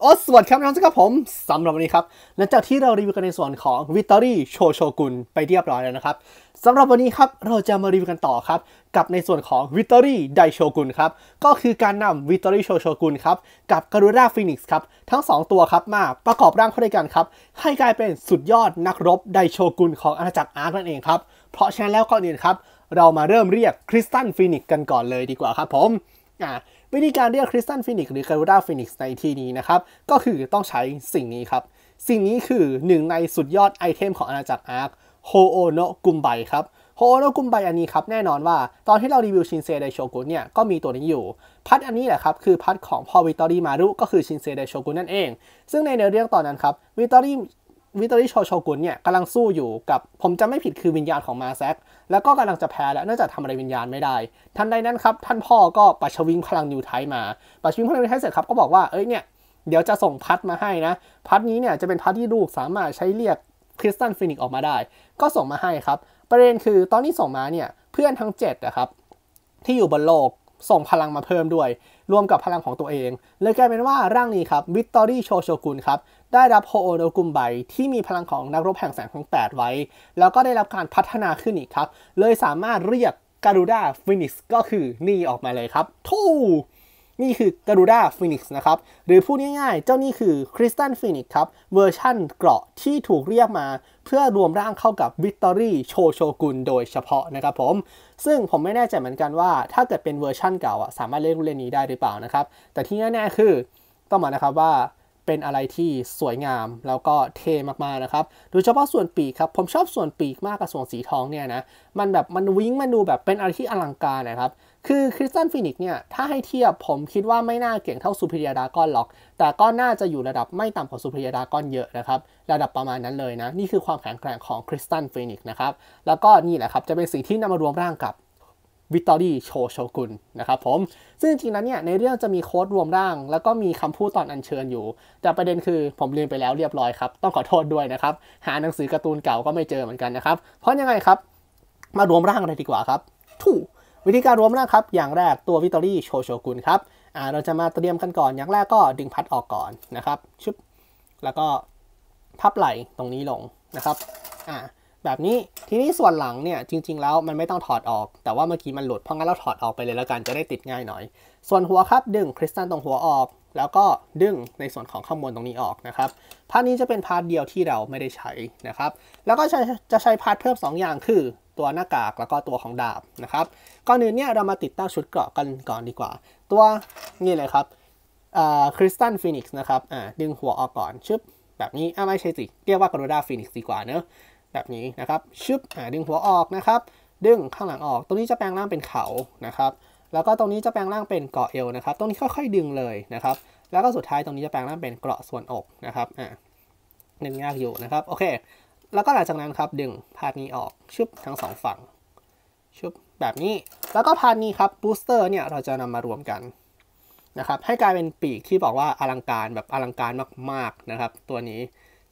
โอ้สวัสดีครับน้องครับผมสำหรับวันนี้ครับหลังจากที่เรารีวิวกันในส่วนของวิตอรี่โชโชกุนไปเรียบร้อยแล้วนะครับสำหรับวันนี้ครับเราจะมารีวิวกันต่อครับ กับในส่วนของวิตอรี่ไดโชกุนครับก็คือการนำวิตอรี่โชโชกุนครับกับการูราฟินิกส์ครับทั้ง 2 ตัวครับมาประกอบร่างเข้าด้วยกันครับ ให้กลายเป็นสุดยอดนักรบไดโชกุนของอาณาจักรอาร์คนั่นเองครับเพราะฉะนั้นแล้วก่อนอื่นครับเรามาเริ่มเรียกคริสตันฟินิกส์กันก่อนเลยดีกว่าครับผมอ่าวิธีการเรียกคริสตันฟินิกหรือคารูด้าฟินิกในที่นี้นะครับ ก็คือต้องใช้สิ่งนี้ครับ สิ่งนี้คือหนึ่งในสุดยอดไอเทมของอาณาจักรอาร์คโฮโอนกุมไบครับโฮโอนกุมไบอันนี้ครับ แน่นอนว่าตอนที่เรารีวิวชินเซไดโชกุนเนี่ย ก็มีตัวนี้อยู่พัดอันนี้แหละครับ คือพัดของพ่อวิตอรี่มารุ ก็คือชินเซไดโชกุนนั่นเอง ซึ่งในเนื้อเรื่องตอนนั้นครับวิตอรี่วิตอรี่ชโชกุนเนี่ยกำลังสู้อยู่กับ ผมจะไม่ผิดคือวิญญาณของมาแซกแล้วก็กำลังจะแพ้แล้วเนื่องจากทำอะไรวิญญาณไม่ได้ ทันใดนั้นครับ ท่านพ่อก็ปัชวิงพลังนิวไทมาปัชวิงพลังนิวไทเสร็จครับ ก็บอกว่าเอ้ยเนี่ยเดี๋ยวจะส่งพัดมาให้นะ พัดนี้เนี่ยจะเป็นพัดที่ลูกสามารถใช้เรียกคริสตันฟินิกออกมาได้ ก็ส่งมาให้ครับ ประเด็นคือตอนที่ส่งมาเนี่ยเพื่อนทั้ง7นะครับที่อยู่บนโลกส่งพลังมาเพิ่มด้วย รวมกับพลังของตัวเอง เลยกลายเป็นว่าร่างนี้ครับวิตตอรี่โชโชกุนครับ ได้รับโฮโอโนกุมไบ ที่มีพลังของนักรบแห่งแสงทั้ง8 ไว้ แล้วก็ได้รับการพัฒนาขึ้นอีกครับ เลยสามารถเรียกการูด้าฟินิสก็คือนี่ออกมาเลยครับ ทูนี่คือการูด้าฟินิกส์นะครับ หรือพูดง่ายๆ เจ้านี่คือคริสตันฟินิกส์ครับเวอร์ชั่นเกราะที่ถูกเรียกมา เพื่อรวมร่างเข้ากับวิกตอรี่โชโชกุนโดยเฉพาะนะครับผม ซึ่งผมไม่แน่ใจเหมือนกันว่าถ้าเกิดเป็นเวอร์ชั่นเก่าสามารถเล่นเล่นนี้ได้หรือเปล่านะครับ แต่ที่แน่ๆคือต้องมานะครับว่าเป็นอะไรที่สวยงามแล้วก็เท่มากๆนะครับโดยเฉพาะส่วนปีกครับผมชอบส่วนปีกมากกับส่วนสีทองเนี่ยนะมันแบบมันวิ้งมันดูแบบเป็นอะไรที่อลังการนะครับคือคริสตันฟินิกเนี่ยถ้าให้เทียบผมคิดว่าไม่น่าเก่งเท่าซูเปียดากอนหรอกแต่ก็น่าจะอยู่ระดับไม่ต่ำกว่าซูเปียดากอนเยอะนะครับระดับประมาณนั้นเลยนะ นี่คือความแข็งแกร่งของคริสตันฟินิกนะครับแล้วก็นี่แหละครับจะเป็นสิ่งที่นำมารวมร่างกับ วิตตอรี่โชโชกุนนะครับผมซึ่งจริงๆแล้วเนี่ยในเรื่องจะมีโค้ดรวมร่าง แล้วก็มีคำพูดตอนอัญเชิญอยู่ แต่ประเด็นคือผมลืมไปแล้วเรียบร้อยครับต้องขอโทษด้วยนะครับหาหนังสือการ์ตูนเก่าก็ไม่เจอเหมือนกันนะครับเพราะยังไงครับมารวมร่างเลยดีกว่าครับถูกวิธีการรวมนะครับ อย่างแรกตัววิตอรี่โชโชกุนครับอ่าเราจะมาเตรียมกันก่อน อย่างแรกก็ ดึงพัดออกก่อนนะครับชุบแล้วก็พับไหล่ตรงนี้ลงนะครับอ่าแบบนี้ทีนี้ส่วนหลังเนี่ยจริงๆแล้วมันไม่ต้องถอดออก แต่ว่าเมื่อกี้มันหลุด เพราะงั้นเราถอดออกไปเลยแล้วกันจะได้ติดง่ายหน่อย ส่วนหัวครับดึงคริสตัลตรงหัวออก แล้วก็ดึงในส่วนของข้างบนตรงนี้ออกนะครับ พาร์ทนี้จะเป็นพาร์ทเดียวที่เราไม่ได้ใช้นะครับ แล้วก็จะใช้พาร์ทเพิ่ม 2 อย่างคือตัวหน้ากากแล้วก็ตัวของดาบนะครับก่อนอื่นเนี่ยเรามาติดตั้งชุดเกราะกันก่อนดีกว่าตัวนี่เลยครับคริสตันฟีนิกส์นะครับดึงหัวออกก่อนชึบแบบนี้อ่าไม่ใช่สิเรียกว่ากรโดดาฟีนิกส์ดีกว่าเนอะแบบนี้นะครับชึบดึงหัวออกนะครับดึงข้างหลังออก ตรงนี้จะแปลงร่างเป็นเขานะครับแล้วก็ตรงนี้จะแปลงร่างเป็นเกาะเอวนะครับ ตรงนี้ค่อยๆดึงเลยนะครับแล้วก็สุดท้ายตรงนี้จะแปลงร่างเป็นเกราะส่วนอกนะครับอ่หดึงยากอยู่นะครับโอเคแล้วก็หลังจากนั้นครับดึงพาดนี้ออกชุบทั้งสองฝั่งชุบแบบนี้ แล้วก็พาดนี้ครับบูสเตอร์เนี่ยเราจะนำมารวมกันนะครับให้กลายเป็นปีกที่บอกว่าอลังการแบบอลังการมากๆนะครับ ตัวนี้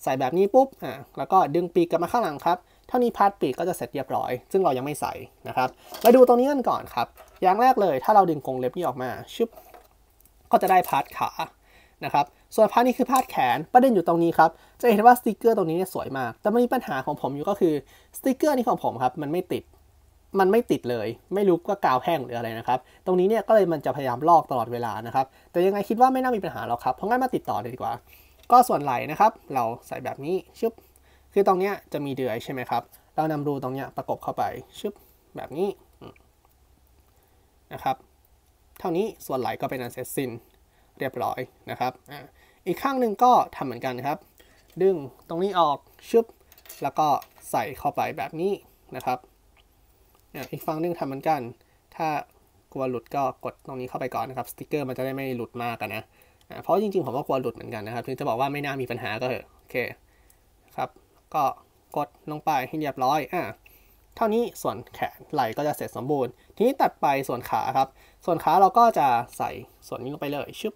ใส่แบบนี้ปุ๊บอ่ะแล้วก็ดึงปีกกลับมาข้างหลังครับเท่านี้พาดปีกก็จะเสร็จเรียบร้อย ซึ่งเรายังไม่ใส่นะครับมาดูตรงนี้กันก่อนครับอย่างแรกเลยถ้าเราดึงกรงเล็บนี้ออกมาชุบก็จะได้พาดขานะครับส่วนพาร์ทนี้คือพาดแขน ประเด็นอยู่ตรงนี้ครับ จะเห็นว่าสติกเกอร์ ตรงนี้เนี่ยสวยมาก แต่มันมีปัญหาของผมอยู่ก็คือ สติกเกอร์นี้ของผมครับมันไม่ติด มันไม่ติดเลย ไม่รู้ว่ากาวแห้งหรืออะไรนะครับ ตรงนี้เนี่ยก็เลยมันจะพยายามลอกตลอดเวลานะครับ แต่ยังไงคิดว่าไม่น่ามีปัญหาหรอกครับเพราะงั้นมาติดต่อเลยดีกว่า ก็ส่วนไหล่นะครับ เราใส่แบบนี้ ชึบ คือตรงเนี้ยจะมีเดือยใช่ไหมครับ เรานำรูตรงเนี้ยประกบเข้าไป ชึบ แบบนี้ นะครับ เท่านี้ส่วนไหล่ก็เป็นอันเสร็จสิ้นเรียบร้อยนะครับ อ่าอีกข้างหนึ่งก็ทำเหมือนกันครับ ดึงตรงนี้ออก ชึบ แล้วก็ใส่เข้าไปแบบนี้นะครับ อีกฝั่งนึงทำเหมือนกัน ถ้ากลัวหลุดก็กดตรงนี้เข้าไปก่อนนะครับ สติกเกอร์มันจะได้ไม่หลุดมากนะ เพราะจริงๆผมก็กลัวหลุดเหมือนกันนะครับถึงจะบอกว่าไม่น่ามีปัญหาก็เถอะโอเค ครับ ก็กดลงไปให้เรียบร้อย อ่าเท่านี้ส่วนแขนไหล่ก็จะเสร็จสมบูรณ์ ทีนี้ตัดไปส่วนขาครับ ส่วนขาเราก็จะใส่ส่วนนี้ลงไปเลย ชึบ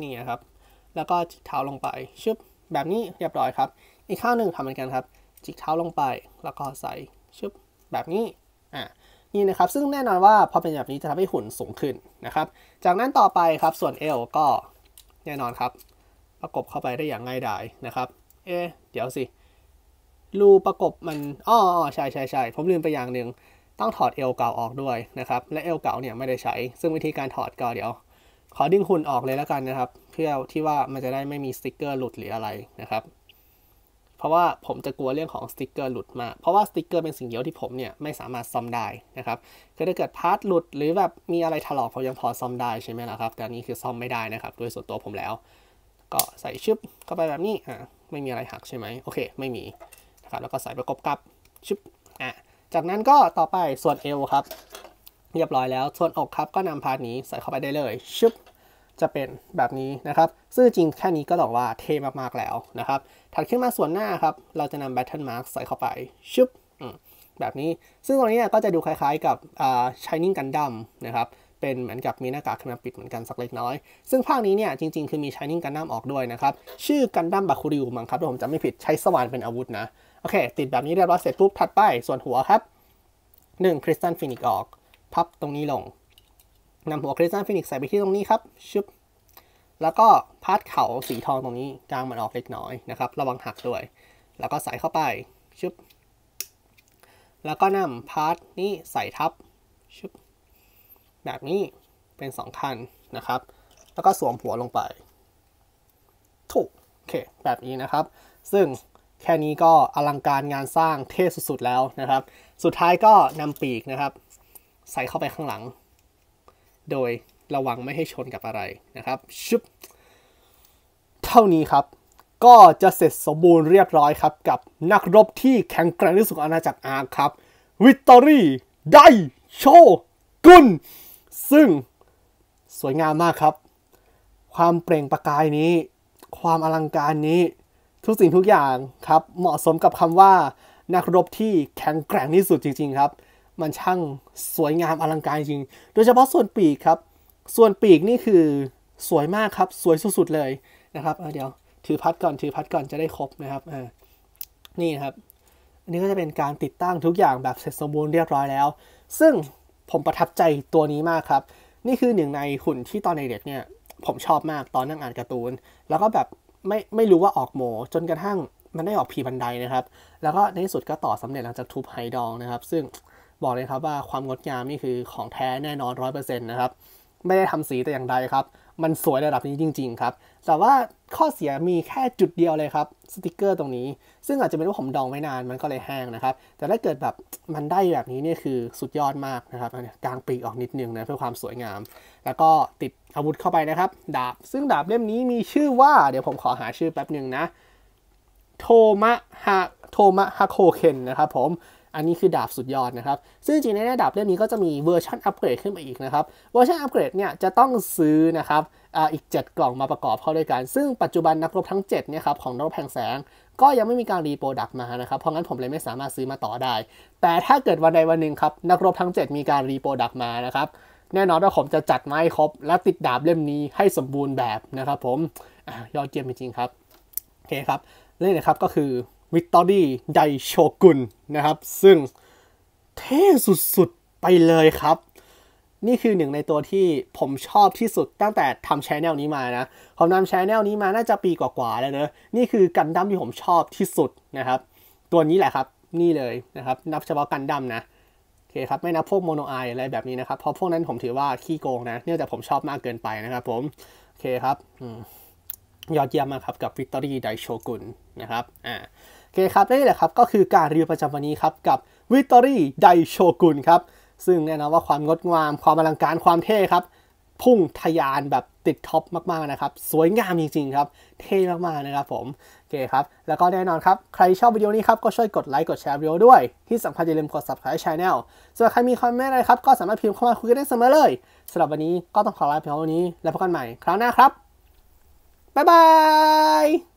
นี่นะครับ แล้วก็จิกเท้าลงไป ชึบ แบบนี้เรียบร้อยครับ อีกข้างหนึ่งทำเหมือนกันครับ จิกเท้าลงไปแล้วก็ใส่ ชึบ แบบนี้ อ่า นี่นะครับ ซึ่งแน่นอนว่าพอเป็นแบบนี้จะทำให้หุ่นสูงขึ้นนะครับ จากนั้นต่อไปครับ ส่วนเอวก็แน่นอนครับประกบเข้าไปได้อย่างง่ายดายนะครับ เอ๊เดี๋ยวสิ รูประกบมันอ๋อใช่ใช่ใช่ผมลืมไปอย่างหนึ่งต้องถอดเอวเก่าออกด้วยนะครับ และเอวเก่าเนี่ยไม่ได้ใช้ ซึ่งวิธีการถอดก็เดี๋ยวขอดึงหุ่นออกเลยแล้วกันนะครับเพื่อที่ว่ามันจะได้ไม่มีสติกเกอร์หลุดหรืออะไรนะครับ เพราะว่าผมจะกลัวเรื่องของสติกเกอร์หลุดมากเพราะว่าสติกเกอร์เป็นสิ่งเดียวที่ผมเนี่ยไม่สามารถซ่อมได้นะครับคือถ้าเกิดพาร์ทหลุด หรือแบบมีอะไรถลอกผมยังพอซ่อมได้ใช่ไหมล่ะครับแต่นี้คือซ่อมไม่ได้นะครับโดยส่วนตัวผมแล้ว ก็ใส่ชึบเข้าไปแบบนี้อ่าไม่มีอะไรหักใช่ไหมโอเค ไม่มีนะครับแล้วก็ใส่ประกบกับชึบอ่ะจากนั้นก็ต่อไปส่วนเอวครับเรียบร้อยแล้ว ส่วนอกครับก็นำพาร์ทนี้ใส่เข้าไปได้เลย ชึบ จะเป็นแบบนี้นะครับซึ่งจริงแค่นี้ก็บอกว่าเท่มากๆแล้วนะครับ ถัดขึ้นมาส่วนหน้าครับเราจะนำ b เทิลมาร์กใส่เข้าไป ชึบแบบนี้ ซึ่งตรงนี้ก็จะดูคล้าย ๆกับายนิ่งกันดั้มนะครับ เป็นเหมือนกับมีหน้ากากขนาาปิดเหมือนกันสักเล็กน้อย ซึ่งภาคนี้เนี่ยจริงๆคือมีายนิ่งกันดั้มออกด้วยนะครับ ชื่อนดั้มบัคคูริวมั้งครับถ้าผมจำไม่ผิดใช้สว่านเป็นอาวุธนะ โอเค ติดแบบนี้เรียบร้อยเสร็จปุ๊บถัดไปส่วนหัวครับ1 Crystal p h o ิ n ออกพับตรงนี้ลง นำหัวคริสตัลฟินิกใส่ไปที่ตรงนี้ครับ ชึบ แล้วก็พาดเข่าสีทองตรงนี้ กลางมันออกเล็กน้อยนะครับ ระวังหักด้วย แล้วก็ใส่เข้าไป ชึบ แล้วก็นำพาร์ทนี้ใส่ทับ ชึบ แบบนี้เป็น2คันนะครับ แล้วก็สวมหัวลงไป ถูก โอเค แบบนี้นะครับ ซึ่งแค่นี้ก็อลังการงานสร้างเท่สุดๆแล้วนะครับ สุดท้ายก็นำปีกนะครับใส่เข้าไปข้างหลัง โดยระวังไม่ให้ชนกับอะไรนะครับชุบเท่านี้ครับ ก็จะเสร็จสมบูรณ์เรียบร้อยครับ กับนักรบที่แข็งแกร่งที่สุดอาณาจักรอาร์ครับวิตตอรี่ไดโชกุนซึ่งสวยงามมากครับ ความเปล่งประกายนี้ ความอลังการนี้ทุกสิ่งทุกอย่างครับ เหมาะสมกับคำว่า นักรบที่แข็งแกร่งที่สุดจริงๆครับมันช่างสวยงามอลังการจริง โดยเฉพาะส่วนปีกครับ ส่วนปีกนี่คือสวยมากครับสวยสุดๆเลยนะครับเเดี๋ยวถือพัดก่อนถือพัดก่อนจะได้ครบนะครับนี่ครับอันนี้ก็จะเป็นการติดตั้งทุกอย่างแบบเสร็จสมบูรณ์เรียบร้อยแล้ว ซึ่งผมประทับใจตัวนี้มากครับ นี่คือ หนึ่งในหุ่นที่ตอนเด็กเนี่ยผมชอบมากตอนนั่งอ่านการ์ตูน แล้วก็แบบไม่ไม่รู้ว่าออกโมจนกระทั่ง มันได้ออกพีบันไดนะครับ แล้วก็ในที่สุดก็ต่อสำเร็จหลังจากทุบไฮดองนะครับ ซึ่งบอกเลยครับว่าความงดงามนี่คือของแท้แน่นอนร้อยเปอร์เซ็นต์นะครับไม่ได้ทำสีแต่อย่างใดครับมันสวยระดับนี้จริงๆครับแต่ว่าข้อเสียมีแค่จุดเดียวเลยครับ สติกเกอร์ตรงนี้ ซึ่งอาจจะเป็นว่าผมดองไว้นานมันก็เลยแห้งนะครับ แต่ถ้าเกิดแบบมันได้แบบนี้เนี่ยคือสุดยอดมากนะครับกลางปีกออกนิดนึงนะเพื่อความสวยงาม แล้วก็ติดอาวุธเข้าไปนะครับ ดาบซึ่งดาบเล่มนี้มีชื่อว่า เดี๋ยวผมขอหาชื่อแป๊บหนึ่งนะโทมะฮะโทมะฮะโคเคนนะครับผมอันนี้คือดาบสุดยอดนะครับ ซึ่งจริงในดาบเล่มนี้ก็จะมีเวอร์ชันอัปเกรดขึ้นมาอีกนะครับ เวอร์ชันอัปเกรดเนี่ยจะต้องซื้อนะครับออีก 7 กล่องมาประกอบเข้าด้วยกัน ซึ่งปัจจุบันนักรบทั้ง7เนี่ยครับของนักรบแผงแสง ก็ยังไม่มีการรีโปรดักต์มานะครับ เพราะงั้นผมเลยไม่สามารถซื้อมาต่อได้ แต่ถ้าเกิดวันใดวันหนึ่งครับนักรบทั้ง 7 มีการรีโปรดักต์มานะครับ แน่นอนว่าผมจะจัดไม้ครบและติดดาบเล่มนี้ให้สมบูรณ์แบบนะครับผมอยอดเยี่ยมจริงๆครับโอเคครับเรื่องนะครับก็คือวิตตอรี่ไดโชกุนนะครับ ซึ่งเท่สุดๆไปเลยครับ นี่คือหนึ่ง ในตัวที่ผมชอบที่สุดตั้งแต่ทำชแนลนี้มานะผมทำชแนลนี้มาน่าจะปีกว่าๆแล้วเนอะ นี่คือกันดั้มที่ผมชอบที่สุดนะครับ ตัวนี้แหละครับ นี่เลยนะครับ นับเฉพาะกันดั้มนะโอเคครับ ไม่นับพวกโมโนไออะไรแบบนี้นะครับ เพราะพวกนั้นผมถือว่าขี้โกงนะ เนื่องจากผมชอบมากเกินไปนะครับ ผมโอเคครับ ยอดเยี่ยมมากครับกับวิตตอรี่ไดโชกุนนะครับ อ่าโอเคครับนี่แหละครับก็คือการรีวิวประจำวันนี้ครับกับวิตตอรี่ไดโชกุนครับ ซึ่งแน่นอนว่าความงดงามความอลังการความเท่ครับ พุ่งทยานแบบติดท็อปมากๆนะครับสวยงามจริงๆครับเท่มากๆนะครับผมโอเคครับแล้วก็แน่นอนครับ ใครชอบวิดีโอนี้ครับก็ช่วยกดไลค์ กดแชร์วิดีโอด้วยที่สำคัญอย่าลืมกด subscribe channel ส่วนใครมีคอมเมนต์อะไรครับ ก็สามารถพิมพ์เข้ามาคุยกันได้เสมอเลยสำหรับวันนี้ก็ต้องขอลาไปเพียงเท่านี้ แล้วพบกันใหม่คราวหน้าครับบ๊ายบาย